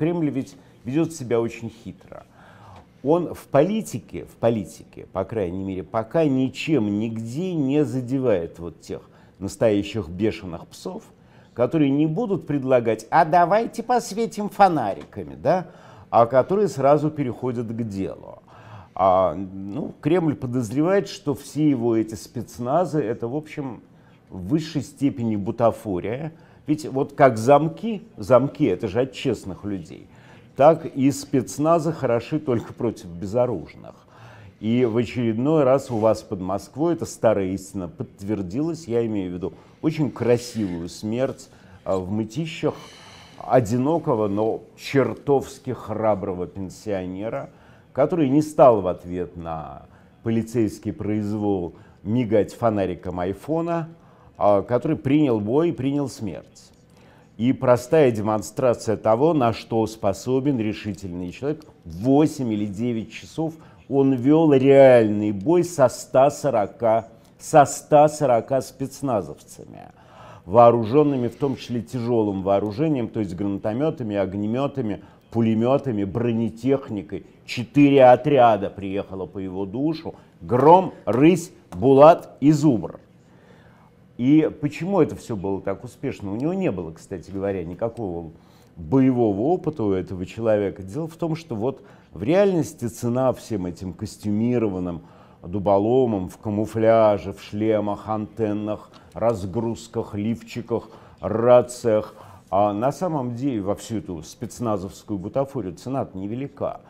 Кремль ведь ведет себя очень хитро. Он в политике, в политике, по крайней мере, пока ничем, нигде не задевает вот тех настоящих бешеных псов, которые не будут предлагать, а давайте посветим фонариками, да, а которые сразу переходят к делу. А, ну, Кремль подозревает, что все его эти спецназы – это, в общем, в высшей степени бутафория – ведь вот как замки, замки это же от честных людей, так и спецназы хороши только против безоружных. И в очередной раз у вас под Москвой эта старая истина подтвердилась, я имею в виду очень красивую смерть а, в мытищах одинокого, но чертовски храброго пенсионера, который не стал в ответ на полицейский произвол мигать фонариком айфона, а, который принял бой и принял смерть. И простая демонстрация того, на что способен решительный человек. 8 или 9 часов он вел реальный бой со 140, со 140 спецназовцами, вооруженными в том числе тяжелым вооружением, то есть гранатометами, огнеметами, пулеметами, бронетехникой. Четыре отряда приехало по его душу. Гром, Рысь, Булат и Зубр. И почему это все было так успешно? У него не было, кстати говоря, никакого боевого опыта у этого человека. Дело в том, что вот в реальности цена всем этим костюмированным дуболомам в камуфляже, в шлемах, антеннах, разгрузках, лифчиках, рациях, а на самом деле во всю эту спецназовскую бутафорию цена-то невелика.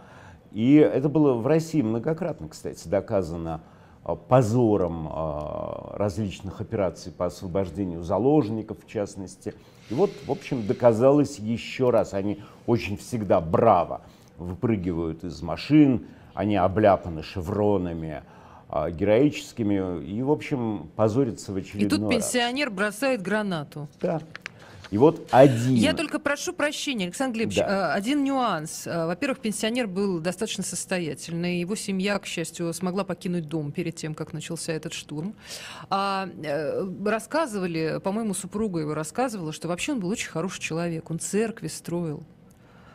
И это было в России многократно, кстати, доказано а, позором а, различных операций по освобождению заложников, в частности. И вот, в общем, доказалось еще раз. Они очень всегда браво выпрыгивают из машин, они обляпаны шевронами, а, героическими и, в общем, позорится в очередной И тут раз. пенсионер бросает гранату. Да. И вот один... Я только прошу прощения, Александр Глебович, да. Э, один нюанс. Э, во-первых, пенсионер был достаточно состоятельный, его семья, к счастью, смогла покинуть дом перед тем, как начался этот штурм. А, э, рассказывали, по-моему, супруга его рассказывала, что вообще он был очень хороший человек, он церкви строил.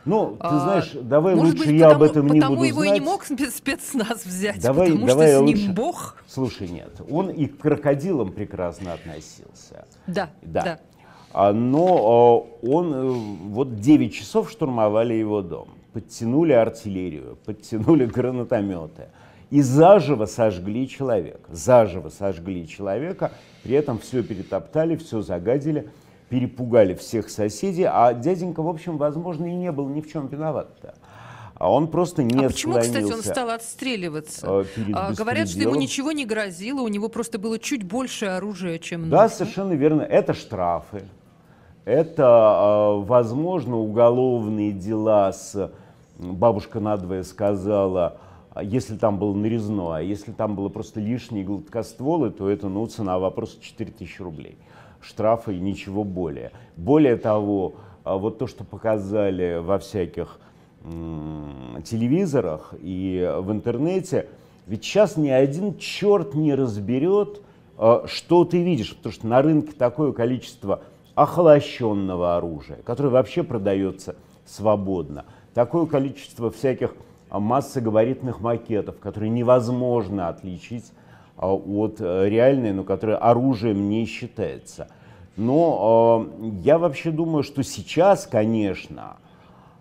Ну, ты а, знаешь, а, давай лучше быть, я потому, об этом не буду знать. Потому его и не мог спецназ взять, давай, потому давай что с лучше. ним бог. Слушай, нет, он и к крокодилам прекрасно относился. Да, да. да. А, но а, он э, вот 9 часов штурмовали его дом, подтянули артиллерию, подтянули гранатометы и заживо сожгли человека, заживо сожгли человека, при этом все перетоптали, все загадили, перепугали всех соседей, а дяденька, в общем, возможно, и не был ни в чем виноват-то а он просто не А почему, кстати, он стал отстреливаться? А, говорят, что ему ничего не грозило, у него просто было чуть больше оружия, чем да, нужно. Да, совершенно верно. Это штрафы. Это, а, возможно, уголовные дела с бабушка надвое сказала, а, если там было нарезно, а если там было просто лишние гладкостволы, то это ну, цена вопроса 4000 рублей. Штрафа и ничего более. Более того, а, вот то, что показали во всяких телевизорах и в интернете, ведь сейчас ни один черт не разберет, что ты видишь, потому что на рынке такое количество охлащенного оружия, которое вообще продается свободно. Такое количество всяких а, массоговоритных макетов, которые невозможно отличить а, от э, реальной, но которые оружием не считается. Но а, я вообще думаю, что сейчас, конечно,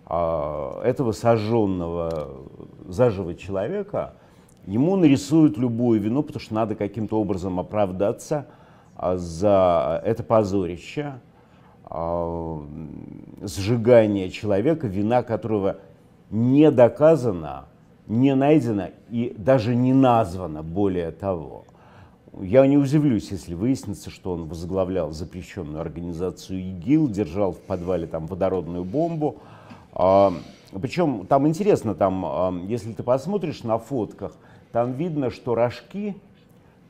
этого сожженного заживо человека ему нарисуют любую вину, потому что надо каким-то образом оправдаться – а за это позорище, а, сжигание человека, вина которого не доказана, не найдена и даже не названа более того. Я не удивлюсь, если выяснится, что он возглавлял запрещенную организацию ИГИЛ, держал в подвале там водородную бомбу. А, Причем там интересно, там, если ты посмотришь на фотках, там видно, что рожки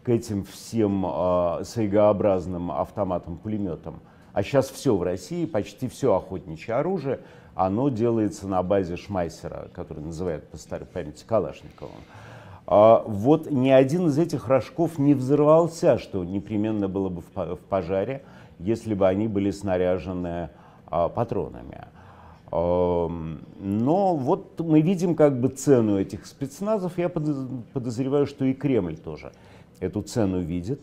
к этим всем э, а, сайгообразным автоматам, пулеметам. А сейчас все в России, почти все охотничье оружие, оно делается на базе Шмайсера, который называют по старой памяти Калашниковым. А вот ни один из этих рожков не взорвался, что непременно было бы в пожаре, если бы они были снаряжены а, патронами. А, но вот мы видим как бы цену этих спецназов. Я подозреваю, что и Кремль тоже эту цену видит,